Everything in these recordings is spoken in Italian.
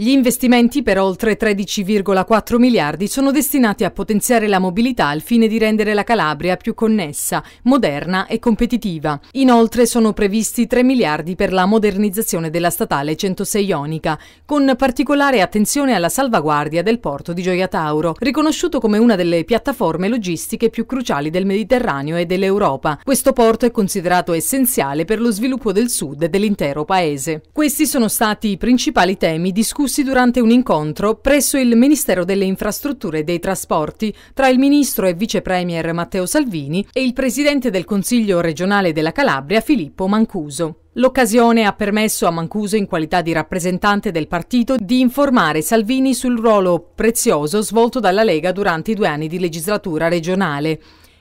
Gli investimenti per oltre 13,4 miliardi sono destinati a potenziare la mobilità al fine di rendere la Calabria più connessa, moderna e competitiva. Inoltre sono previsti 3 miliardi per la modernizzazione della statale 106 Ionica, con particolare attenzione alla salvaguardia del porto di Gioia Tauro, riconosciuto come una delle piattaforme logistiche più cruciali del Mediterraneo e dell'Europa. Questo porto è considerato essenziale per lo sviluppo del sud e dell'intero paese. Questi sono stati i principali temi discussi discussi durante un incontro presso il Ministero delle Infrastrutture e dei Trasporti tra il ministro e Vice Premier Matteo Salvini e il presidente del Consiglio regionale della Calabria Filippo Mancuso. L'occasione ha permesso a Mancuso, in qualità di rappresentante del partito, di informare Salvini sul ruolo prezioso svolto dalla Lega durante i due anni di legislatura regionale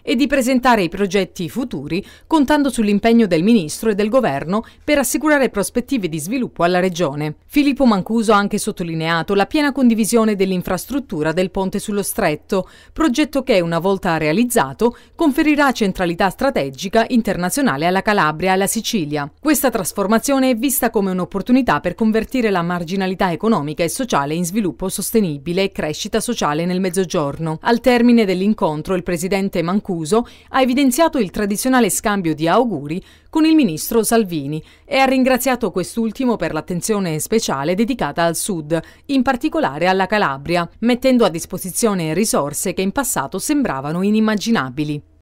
e di presentare i progetti futuri contando sull'impegno del Ministro e del Governo per assicurare prospettive di sviluppo alla Regione. Filippo Mancuso ha anche sottolineato la piena condivisione dell'infrastruttura del ponte sullo stretto, progetto che una volta realizzato conferirà centralità strategica internazionale alla Calabria e alla Sicilia. Questa trasformazione è vista come un'opportunità per convertire la marginalità economica e sociale in sviluppo sostenibile e crescita sociale nel Mezzogiorno. Al termine dell'incontro il presidente Mancuso concluso, ha evidenziato il tradizionale scambio di auguri con il ministro Salvini e ha ringraziato quest'ultimo per l'attenzione speciale dedicata al Sud, in particolare alla Calabria, mettendo a disposizione risorse che in passato sembravano inimmaginabili.